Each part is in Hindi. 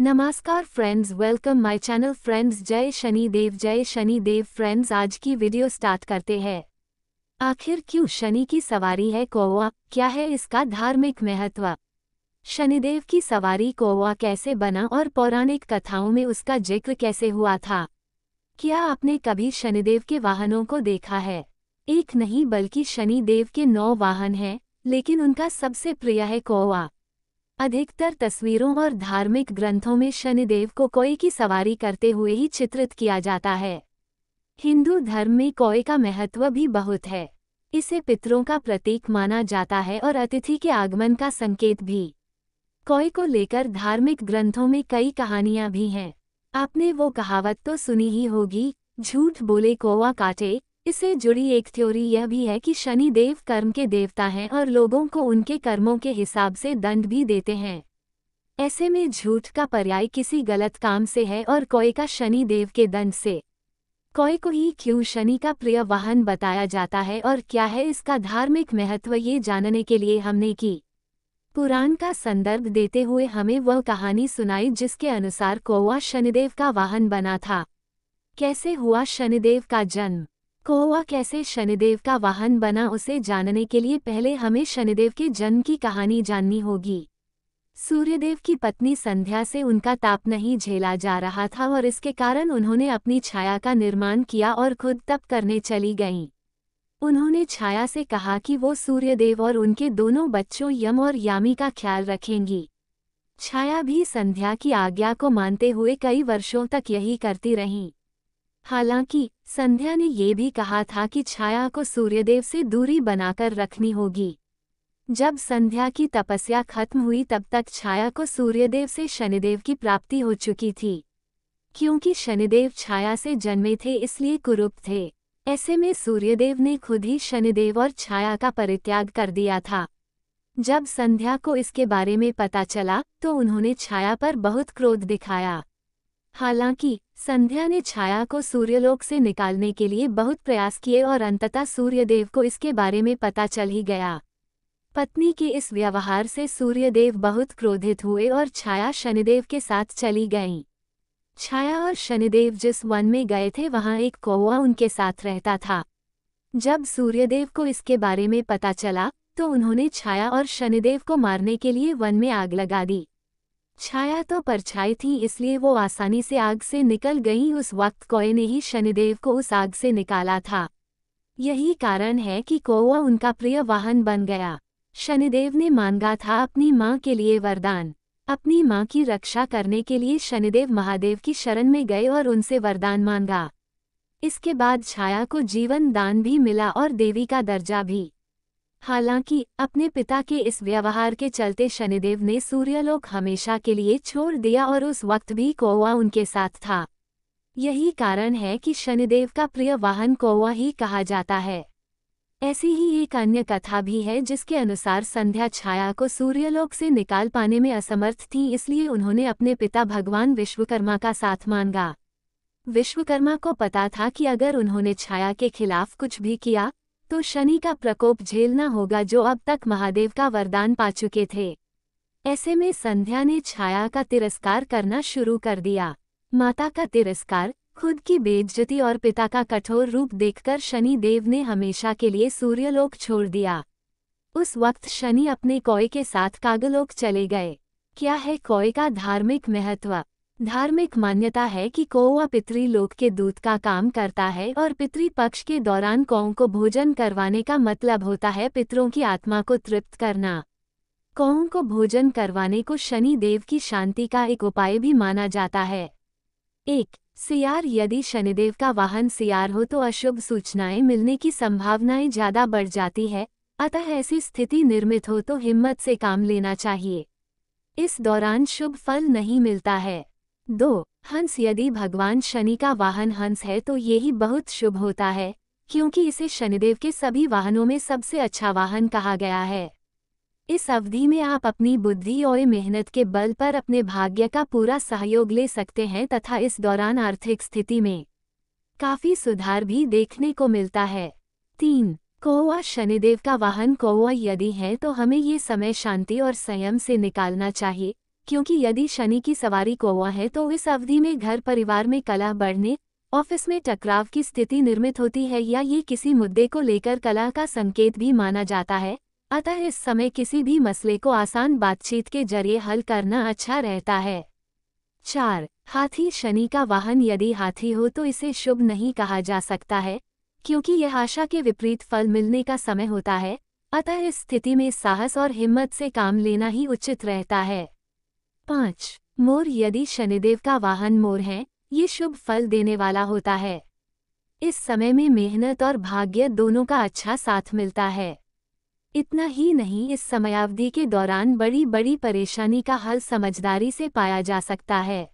नमस्कार friends welcome my channel friends जय शनि देव जय शनि देव फ्रेंड्स आज की वीडियो स्टार्ट करते हैं आखिर क्यों शनि की सवारी है कौवा क्या है इसका धार्मिक महत्व शनिदेव की सवारी कौवा कैसे बना और पौराणिक कथाओं में उसका जिक्र कैसे हुआ था क्या आपने कभी शनिदेव के वाहनों को देखा है एक नहीं बल्कि शनिदेव के नौ वाहन हैं लेकिन उनका सबसे प्रिय है कौवा अधिकतर तस्वीरों और धार्मिक ग्रंथों में शनिदेव को कोय की सवारी करते हुए ही चित्रित किया जाता है हिंदू धर्म में कोय का महत्व भी बहुत है इसे पितरों का प्रतीक माना जाता है और अतिथि के आगमन का संकेत भी कोय को लेकर धार्मिक ग्रंथों में कई कहानियां भी हैं आपने वो कहावत तो सुनी ही होगी झूठ बोले कोवा काटे इससे जुड़ी एक थ्योरी यह भी है कि शनि देव कर्म के देवता हैं और लोगों को उनके कर्मों के हिसाब से दंड भी देते हैं ऐसे में झूठ का पर्याय किसी गलत काम से है और कोय का शनि देव के दंड से कोय को ही क्यों शनि का प्रिय वाहन बताया जाता है और क्या है इसका धार्मिक महत्व ये जानने के लिए हमने की पुराण का संदर्भ देते हुए हमें वह कहानी सुनाई जिसके अनुसार कौवा शनिदेव का वाहन बना था कैसे हुआ शनिदेव का जन्म कोआ कैसे शनिदेव का वाहन बना उसे जानने के लिए पहले हमें शनिदेव के जन्म की कहानी जाननी होगी सूर्यदेव की पत्नी संध्या से उनका ताप नहीं झेला जा रहा था और इसके कारण उन्होंने अपनी छाया का निर्माण किया और खुद तप करने चली गईं उन्होंने छाया से कहा कि वो सूर्यदेव और उनके दोनों बच्चों यम और यामी का ख्याल रखेंगी छाया भी संध्या की आज्ञा को मानते हुए कई वर्षों तक यही करती रहीं हालांकि संध्या ने ये भी कहा था कि छाया को सूर्यदेव से दूरी बनाकर रखनी होगी जब संध्या की तपस्या खत्म हुई तब तक छाया को सूर्यदेव से शनिदेव की प्राप्ति हो चुकी थी क्योंकि शनिदेव छाया से जन्मे थे इसलिए कुरूप थे ऐसे में सूर्यदेव ने खुद ही शनिदेव और छाया का परित्याग कर दिया था जब संध्या को इसके बारे में पता चला तो उन्होंने छाया पर बहुत क्रोध दिखाया हालांकि संध्या ने छाया को सूर्यलोक से निकालने के लिए बहुत प्रयास किए और अंततः सूर्यदेव को इसके बारे में पता चल ही गया पत्नी के इस व्यवहार से सूर्यदेव बहुत क्रोधित हुए और छाया शनिदेव के साथ चली गईं। छाया और शनिदेव जिस वन में गए थे वहां एक कौआ उनके साथ रहता था जब सूर्यदेव को इसके बारे में पता चला तो उन्होंने छाया और शनिदेव को मारने के लिए वन में आग लगा दी छाया तो परछाई थी इसलिए वो आसानी से आग से निकल गई उस वक्त कोए ने ही शनिदेव को उस आग से निकाला था यही कारण है कि कौआ उनका प्रिय वाहन बन गया शनिदेव ने मांगा था अपनी माँ के लिए वरदान अपनी माँ की रक्षा करने के लिए शनिदेव महादेव की शरण में गए और उनसे वरदान मांगा इसके बाद छाया को जीवन दान भी मिला और देवी का दर्जा भी हालांकि अपने पिता के इस व्यवहार के चलते शनिदेव ने सूर्यलोक हमेशा के लिए छोड़ दिया और उस वक्त भी कौवा उनके साथ था यही कारण है कि शनिदेव का प्रिय वाहन कौवा ही कहा जाता है ऐसी ही एक अन्य कथा भी है जिसके अनुसार संध्या छाया को सूर्यलोक से निकाल पाने में असमर्थ थी इसलिए उन्होंने अपने पिता भगवान विश्वकर्मा का साथ मांगा विश्वकर्मा को पता था कि अगर उन्होंने छाया के खिलाफ कुछ भी किया तो शनि का प्रकोप झेलना होगा जो अब तक महादेव का वरदान पा चुके थे ऐसे में संध्या ने छाया का तिरस्कार करना शुरू कर दिया माता का तिरस्कार खुद की बेइज्जती और पिता का कठोर रूप देखकर शनि देव ने हमेशा के लिए सूर्यलोक छोड़ दिया उस वक्त शनि अपने कॉय के साथ कागलोक चले गए क्या है कॉय का धार्मिक महत्व धार्मिक मान्यता है कि कौआ पितृलोक के दूत का काम करता है और पितृ पक्ष के दौरान कौं को भोजन करवाने का मतलब होता है पितरों की आत्मा को तृप्त करना कौं को भोजन करवाने को शनि देव की शांति का एक उपाय भी माना जाता है एक सियार यदि शनिदेव का वाहन सियार हो तो अशुभ सूचनाएं मिलने की संभावनाएं ज्यादा बढ़ जाती है अतः ऐसी स्थिति निर्मित हो तो हिम्मत से काम लेना चाहिए इस दौरान शुभ फल नहीं मिलता है दो हंस यदि भगवान शनि का वाहन हंस है तो यही बहुत शुभ होता है क्योंकि इसे शनिदेव के सभी वाहनों में सबसे अच्छा वाहन कहा गया है इस अवधि में आप अपनी बुद्धि और मेहनत के बल पर अपने भाग्य का पूरा सहयोग ले सकते हैं तथा इस दौरान आर्थिक स्थिति में काफी सुधार भी देखने को मिलता है तीन कौआ शनिदेव का वाहन कौआ यदि है तो हमें ये समय शांति और संयम से निकालना चाहिए क्योंकि यदि शनि की सवारी कौवा है तो इस अवधि में घर परिवार में कला बढ़ने ऑफिस में टकराव की स्थिति निर्मित होती है या ये किसी मुद्दे को लेकर कला का संकेत भी माना जाता है अतः इस समय किसी भी मसले को आसान बातचीत के जरिए हल करना अच्छा रहता है चार हाथी शनि का वाहन यदि हाथी हो तो इसे शुभ नहीं कहा जा सकता है क्योंकि यह आशा के विपरीत फल मिलने का समय होता है अतः इस स्थिति में साहस और हिम्मत से काम लेना ही उचित रहता है पाँच मोर यदि शनिदेव का वाहन मोर है ये शुभ फल देने वाला होता है इस समय में मेहनत और भाग्य दोनों का अच्छा साथ मिलता है इतना ही नहीं इस समयावधि के दौरान बड़ी बड़ी परेशानी का हल समझदारी से पाया जा सकता है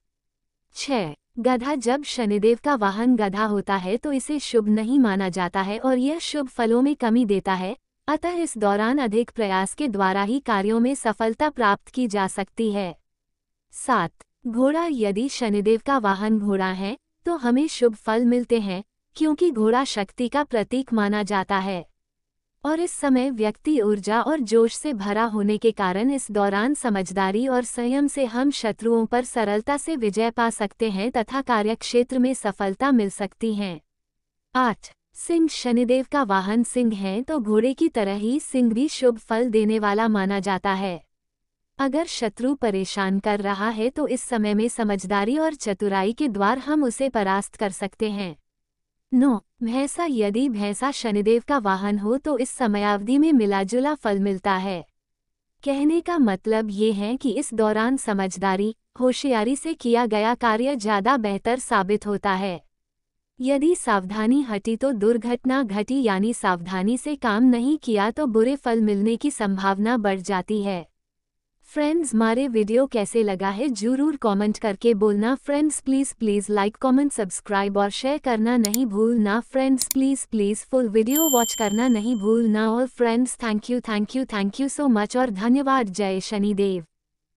छः गधा जब शनिदेव का वाहन गधा होता है तो इसे शुभ नहीं माना जाता है और यह शुभ फलों में कमी देता है अतः इस दौरान अधिक प्रयास के द्वारा ही कार्यों में सफलता प्राप्त की जा सकती है सात घोड़ा यदि शनिदेव का वाहन घोड़ा है तो हमें शुभ फल मिलते हैं क्योंकि घोड़ा शक्ति का प्रतीक माना जाता है और इस समय व्यक्ति ऊर्जा और जोश से भरा होने के कारण इस दौरान समझदारी और संयम से हम शत्रुओं पर सरलता से विजय पा सकते हैं तथा कार्यक्षेत्र में सफलता मिल सकती है आठ सिंह शनिदेव का वाहन सिंह है तो घोड़े की तरह ही सिंह भी शुभ फल देने वाला माना जाता है अगर शत्रु परेशान कर रहा है तो इस समय में समझदारी और चतुराई के द्वार हम उसे परास्त कर सकते हैं नो भैंसा यदि भैंसा शनिदेव का वाहन हो तो इस समयावधि में मिलाजुला फल मिलता है कहने का मतलब ये है कि इस दौरान समझदारी होशियारी से किया गया कार्य ज्यादा बेहतर साबित होता है यदि सावधानी हटी तो दुर्घटना घटी यानी सावधानी से काम नहीं किया तो बुरे फल मिलने की संभावना बढ़ जाती है फ्रेंड्स मारे वीडियो कैसे लगा है जरूर कमेंट करके बोलना friends please please like comment subscribe और शेयर करना नहीं भूलना friends please please full video watch करना नहीं भूलना और friends thank you thank you thank you so much और धन्यवाद जय शनिदेव